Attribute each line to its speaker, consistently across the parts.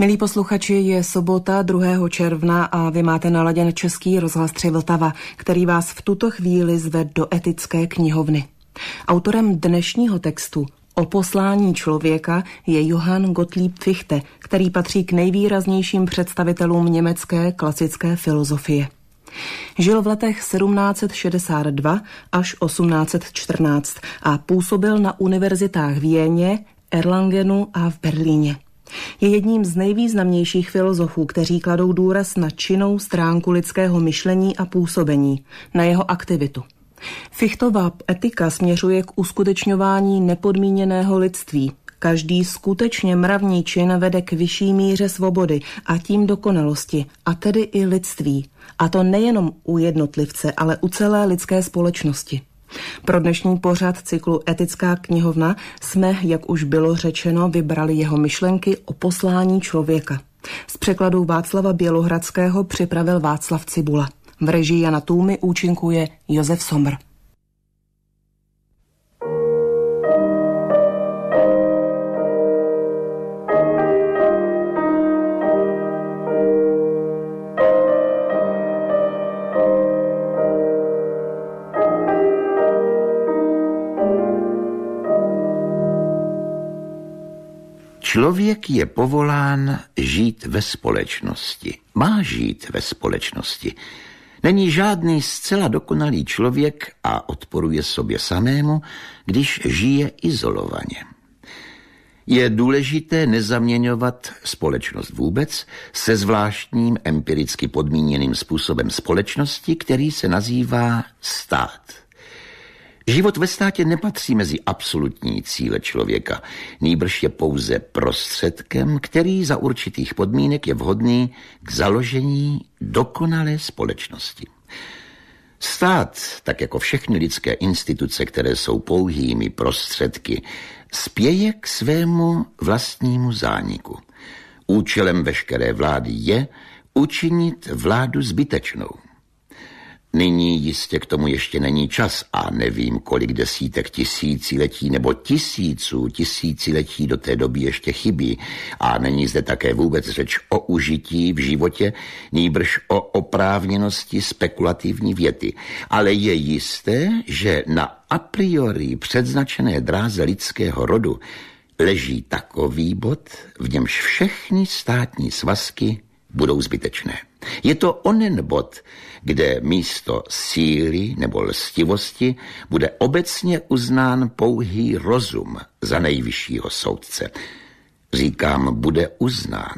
Speaker 1: Milí posluchači, je sobota 2. června a vy máte naladěn Český rozhlas 3 Vltava, který vás v tuto chvíli zve do etické knihovny. Autorem dnešního textu o poslání člověka je Johann Gottlieb Fichte, který patří k nejvýraznějším představitelům německé klasické filozofie. Žil v letech 1762 až 1814 a působil na univerzitách v Jéně, Erlangenu a v Berlíně je jedním z nejvýznamnějších filozofů, kteří kladou důraz na činnou stránku lidského myšlení a působení, na jeho aktivitu. Fichtová etika směřuje k uskutečňování nepodmíněného lidství. Každý skutečně mravní čin vede k vyšší míře svobody a tím dokonalosti, a tedy i lidství. A to nejenom u jednotlivce, ale u celé lidské společnosti. Pro dnešní pořad cyklu Etická knihovna jsme, jak už bylo řečeno, vybrali jeho myšlenky o poslání člověka. Z překladu Václava Bělohradského připravil Václav Cibula. V režii Jana Tůmy účinkuje Josef Somr.
Speaker 2: Člověk je povolán žít ve společnosti. Má žít ve společnosti. Není žádný zcela dokonalý člověk a odporuje sobě samému, když žije izolovaně. Je důležité nezaměňovat společnost vůbec se zvláštním empiricky podmíněným způsobem společnosti, který se nazývá stát. Život ve státě nepatří mezi absolutní cíle člověka, nýbrž je pouze prostředkem, který za určitých podmínek je vhodný k založení dokonalé společnosti. Stát, tak jako všechny lidské instituce, které jsou pouhými prostředky, spěje k svému vlastnímu zániku. Účelem veškeré vlády je učinit vládu zbytečnou. Nyní jistě k tomu ještě není čas a nevím, kolik desítek tisíciletí nebo tisíců tisíciletí do té doby ještě chybí a není zde také vůbec řeč o užití v životě, nýbrž o oprávněnosti spekulativní věty. Ale je jisté, že na a priori předznačené dráze lidského rodu leží takový bod, v němž všechny státní svazky budou zbytečné. Je to onen bod, kde místo síly nebo lstivosti bude obecně uznán pouhý rozum za nejvyššího soudce. Říkám, bude uznán,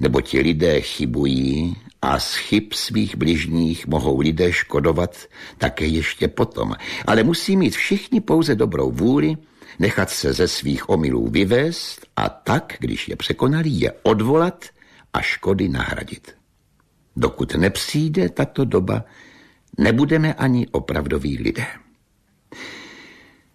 Speaker 2: nebo ti lidé chybují a z chyb svých bližních mohou lidé škodovat také ještě potom. Ale musí mít všichni pouze dobrou vůli, nechat se ze svých omylů vyvést a tak, když je překonali, je odvolat a škody nahradit. Dokud nepřijde tato doba, nebudeme ani opravdoví lidé.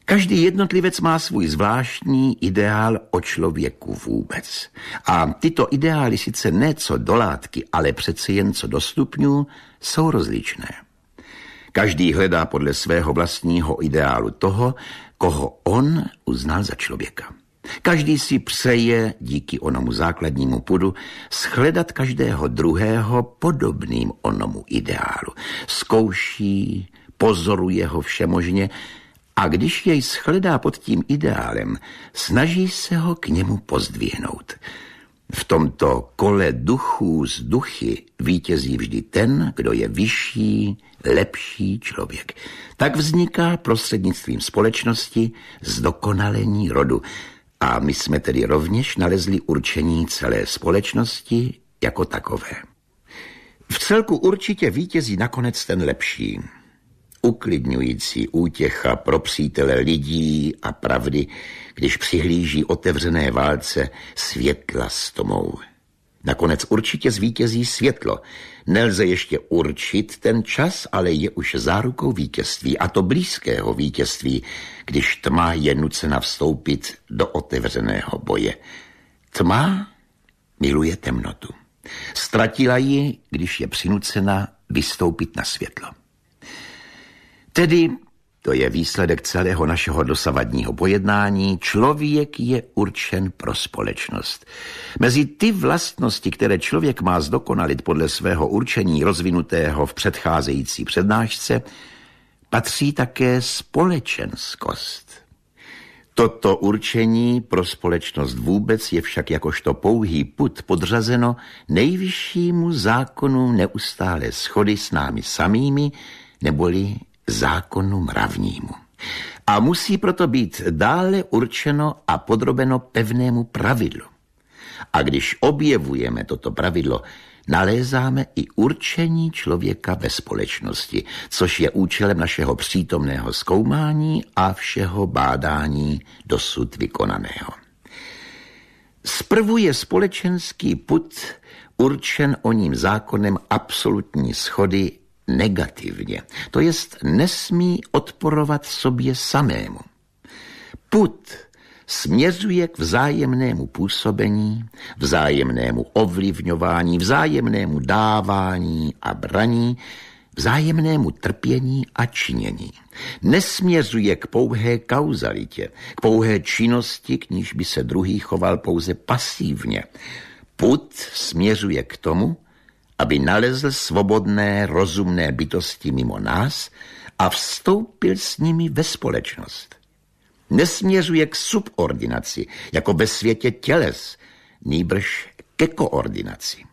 Speaker 2: Každý jednotlivec má svůj zvláštní ideál o člověku vůbec. A tyto ideály sice ne co do látky, ale přeci jen co do stupňů, jsou rozličné. Každý hledá podle svého vlastního ideálu toho, koho on uznal za člověka. Každý si přeje, díky onomu základnímu pudu, shledat každého druhého podobným onomu ideálu. Zkouší, pozoruje ho všemožně a když jej shledá pod tím ideálem, snaží se ho k němu pozdvihnout. V tomto kole duchů z duchy vítězí vždy ten, kdo je vyšší, lepší člověk. Tak vzniká prostřednictvím společnosti zdokonalení rodu, a my jsme tedy rovněž nalezli určení celé společnosti jako takové. V celku určitě vítězí nakonec ten lepší. Uklidňující útěcha pro přítele lidí a pravdy, když přihlíží otevřené válce světla s tomou. Nakonec určitě zvítězí světlo. Nelze ještě určit ten čas, ale je už zárukou vítězství, a to blízkého vítězství, když tma je nucena vstoupit do otevřeného boje. Tma miluje temnotu. Ztratila ji, když je přinucena vystoupit na světlo. Tedy to je výsledek celého našeho dosavadního pojednání. Člověk je určen pro společnost. Mezi ty vlastnosti, které člověk má zdokonalit podle svého určení rozvinutého v předcházející přednášce, patří také společenskost. Toto určení pro společnost vůbec je však jakožto pouhý put podřazeno nejvyššímu zákonu neustále schody s námi samými, neboli zákonu mravnímu. A musí proto být dále určeno a podrobeno pevnému pravidlu. A když objevujeme toto pravidlo, nalézáme i určení člověka ve společnosti, což je účelem našeho přítomného zkoumání a všeho bádání dosud vykonaného. Zprvu je společenský put určen o ním zákonem absolutní schody negativně, to jest nesmí odporovat sobě samému. Put směřuje k vzájemnému působení, vzájemnému ovlivňování, vzájemnému dávání a braní, vzájemnému trpění a činění. Nesměřuje k pouhé kauzalitě, k pouhé činnosti, k níž by se druhý choval pouze pasívně. Put směřuje k tomu, aby nalezl svobodné, rozumné bytosti mimo nás a vstoupil s nimi ve společnost. Nesměřuje k subordinaci, jako ve světě těles, nýbrž ke koordinaci.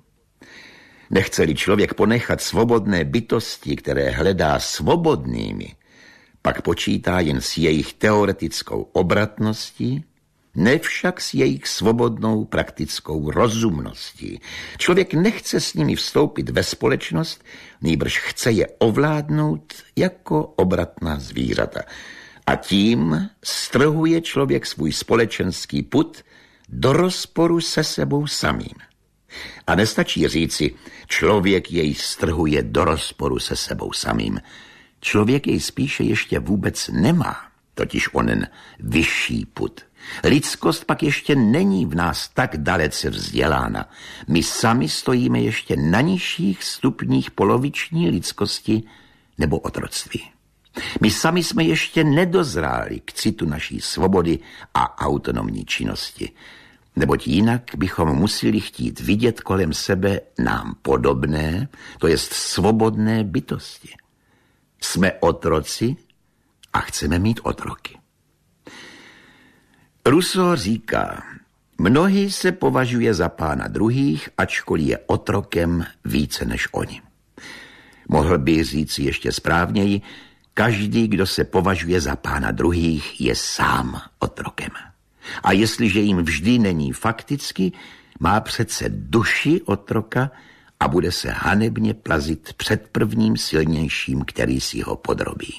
Speaker 2: Nechce-li člověk ponechat svobodné bytosti, které hledá svobodnými, pak počítá jen s jejich teoretickou obratností ne však s jejich svobodnou praktickou rozumností. Člověk nechce s nimi vstoupit ve společnost, nejbrž chce je ovládnout jako obratná zvířata. A tím strhuje člověk svůj společenský put do rozporu se sebou samým. A nestačí říci, člověk jej strhuje do rozporu se sebou samým. Člověk jej spíše ještě vůbec nemá totiž onen vyšší put. Lidskost pak ještě není v nás tak dalece vzdělána. My sami stojíme ještě na nižších stupních poloviční lidskosti nebo otroctví. My sami jsme ještě nedozráli k citu naší svobody a autonomní činnosti, neboť jinak bychom museli chtít vidět kolem sebe nám podobné, to jest svobodné bytosti. Jsme otroci a chceme mít otroky. Ruso říká, mnohý se považuje za pána druhých, ačkoliv je otrokem více než oni. Mohl by říct ještě správněji, každý, kdo se považuje za pána druhých, je sám otrokem. A jestliže jim vždy není fakticky, má přece duši otroka a bude se hanebně plazit před prvním silnějším, který si ho podrobí.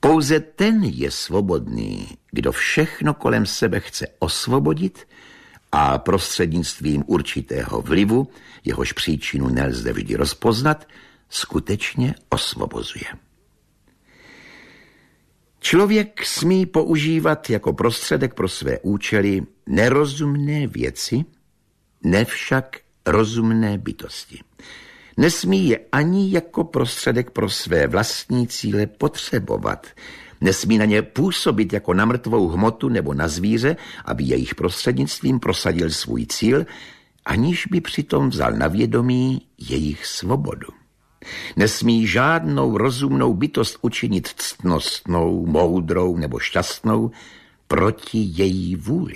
Speaker 2: Pouze ten je svobodný, kdo všechno kolem sebe chce osvobodit a prostřednictvím určitého vlivu, jehož příčinu nelze vždy rozpoznat, skutečně osvobozuje. Člověk smí používat jako prostředek pro své účely nerozumné věci, nevšak rozumné bytosti. Nesmí je ani jako prostředek pro své vlastní cíle potřebovat. Nesmí na ně působit jako na mrtvou hmotu nebo na zvíře, aby jejich prostřednictvím prosadil svůj cíl, aniž by přitom vzal na vědomí jejich svobodu. Nesmí žádnou rozumnou bytost učinit ctnostnou, moudrou nebo šťastnou proti její vůli.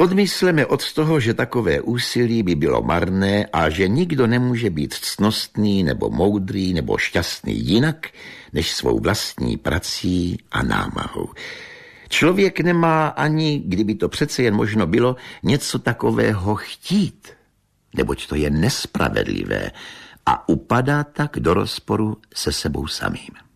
Speaker 2: Odmysleme od toho, že takové úsilí by bylo marné a že nikdo nemůže být ctnostný nebo moudrý nebo šťastný jinak než svou vlastní prací a námahou. Člověk nemá ani, kdyby to přece jen možno bylo, něco takového chtít, neboť to je nespravedlivé a upadá tak do rozporu se sebou samým.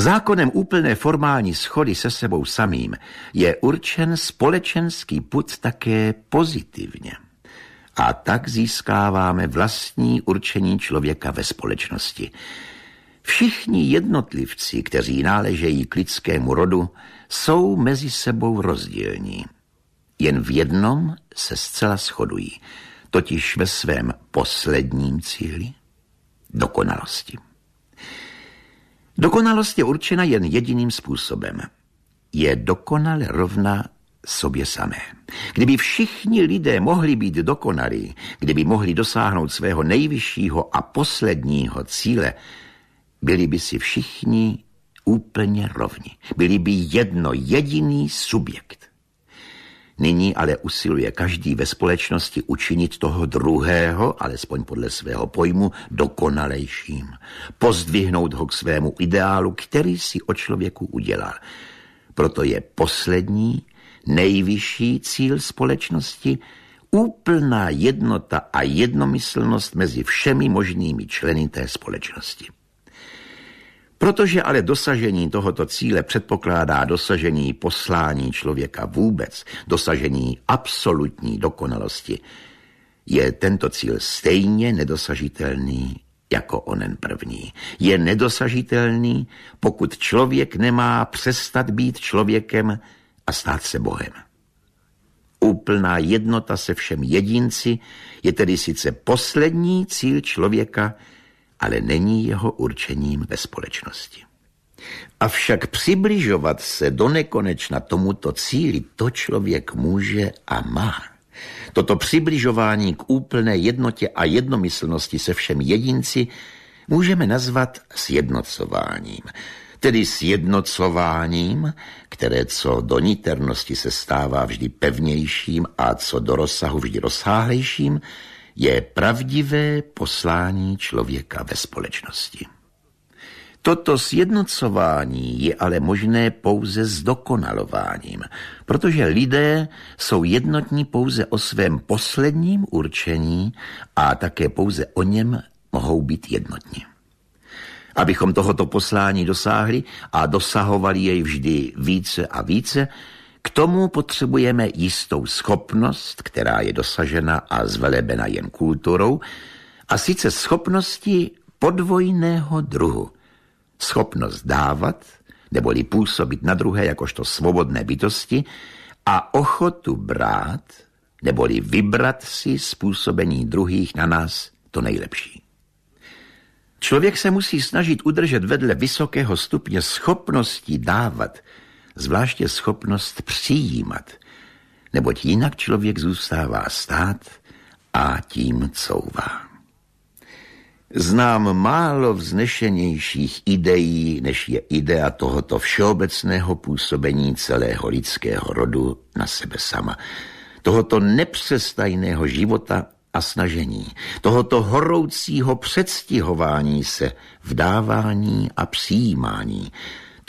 Speaker 2: Zákonem úplné formální schody se sebou samým je určen společenský put také pozitivně. A tak získáváme vlastní určení člověka ve společnosti. Všichni jednotlivci, kteří náležejí k lidskému rodu, jsou mezi sebou rozdílní. Jen v jednom se zcela shodují, totiž ve svém posledním cíli dokonalosti. Dokonalost je určena jen jediným způsobem. Je dokonale rovna sobě samé. Kdyby všichni lidé mohli být dokonalí, kdyby mohli dosáhnout svého nejvyššího a posledního cíle, byli by si všichni úplně rovni. Byli by jedno jediný subjekt. Nyní ale usiluje každý ve společnosti učinit toho druhého, alespoň podle svého pojmu, dokonalejším. Pozdvihnout ho k svému ideálu, který si o člověku udělal. Proto je poslední, nejvyšší cíl společnosti úplná jednota a jednomyslnost mezi všemi možnými členy té společnosti. Protože ale dosažení tohoto cíle předpokládá dosažení poslání člověka vůbec, dosažení absolutní dokonalosti, je tento cíl stejně nedosažitelný jako onen první. Je nedosažitelný, pokud člověk nemá přestat být člověkem a stát se Bohem. Úplná jednota se všem jedinci je tedy sice poslední cíl člověka, ale není jeho určením ve společnosti. Avšak přibližovat se do nekonečna tomuto cíli to člověk může a má. Toto přibližování k úplné jednotě a jednomyslnosti se všem jedinci můžeme nazvat sjednocováním, tedy sjednocováním, které co do niternosti se stává vždy pevnějším a co do rozsahu vždy rozsáhlejším, je pravdivé poslání člověka ve společnosti. Toto sjednocování je ale možné pouze s dokonalováním, protože lidé jsou jednotní pouze o svém posledním určení a také pouze o něm mohou být jednotní. Abychom tohoto poslání dosáhli a dosahovali jej vždy více a více, k tomu potřebujeme jistou schopnost, která je dosažena a zvelebena jen kulturou, a sice schopnosti podvojného druhu. Schopnost dávat, neboli působit na druhé jakožto svobodné bytosti, a ochotu brát, neboli vybrat si způsobení druhých na nás to nejlepší. Člověk se musí snažit udržet vedle vysokého stupně schopnosti dávat – zvláště schopnost přijímat, neboť jinak člověk zůstává stát a tím couvá. Znám málo vznešenějších ideí, než je idea tohoto všeobecného působení celého lidského rodu na sebe sama, tohoto nepřestajného života a snažení, tohoto horoucího předstihování se, vdávání a přijímání,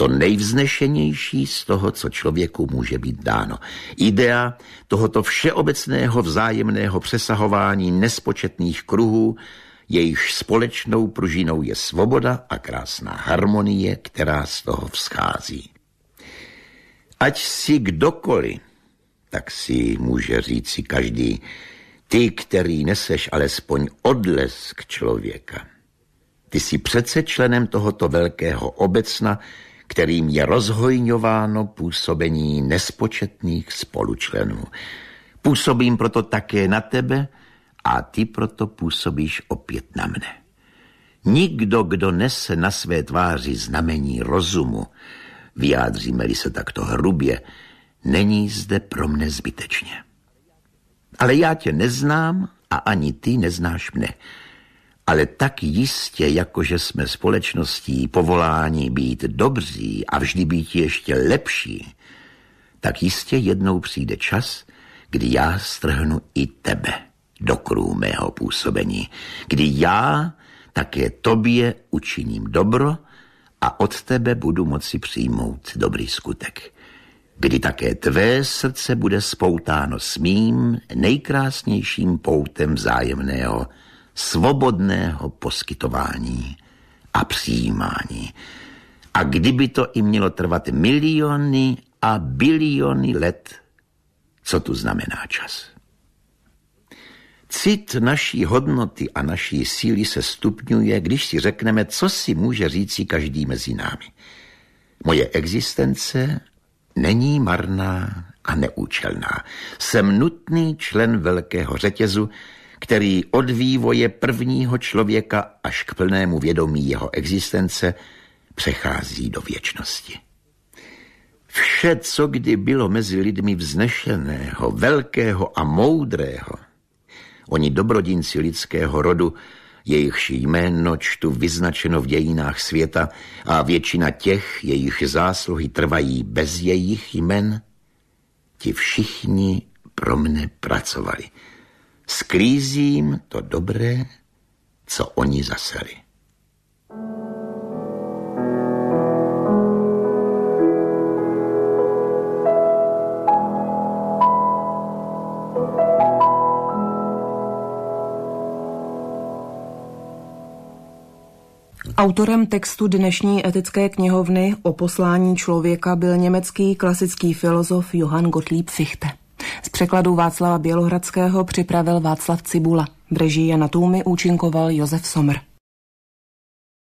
Speaker 2: to nejvznešenější z toho, co člověku může být dáno. Idea tohoto všeobecného vzájemného přesahování nespočetných kruhů, jejich společnou pružinou je svoboda a krásná harmonie, která z toho vzchází. Ať si kdokoliv, tak si může říci každý, ty, který neseš alespoň odlesk člověka. Ty jsi přece členem tohoto velkého obecna, kterým je rozhojňováno působení nespočetných spolučlenů. Působím proto také na tebe a ty proto působíš opět na mne. Nikdo, kdo nese na své tváři znamení rozumu, vyjádříme-li se takto hrubě, není zde pro mne zbytečně. Ale já tě neznám a ani ty neznáš mne ale tak jistě, jakože jsme společností povoláni být dobří a vždy být ještě lepší, tak jistě jednou přijde čas, kdy já strhnu i tebe do krů mého působení, kdy já také tobě učiním dobro a od tebe budu moci přijmout dobrý skutek. Kdy také tvé srdce bude spoutáno s mým nejkrásnějším poutem vzájemného svobodného poskytování a přijímání. A kdyby to i mělo trvat miliony a biliony let, co tu znamená čas? Cit naší hodnoty a naší síly se stupňuje, když si řekneme, co si může říci každý mezi námi. Moje existence není marná a neúčelná. Jsem nutný člen velkého řetězu, který od vývoje prvního člověka až k plnému vědomí jeho existence přechází do věčnosti. Vše, co kdy bylo mezi lidmi vznešeného, velkého a moudrého, oni dobrodinci lidského rodu, jejichž jméno čtu vyznačeno v dějinách světa a většina těch, jejich zásluhy trvají bez jejich jmen, ti všichni pro mne pracovali – sklízím to dobré, co oni zaseli.
Speaker 1: Autorem textu dnešní etické knihovny o poslání člověka byl německý klasický filozof Johann Gottlieb Fichte překladu Václava Bělohradského připravil Václav Cibula. V režii Jana Tůmy účinkoval Josef Somr.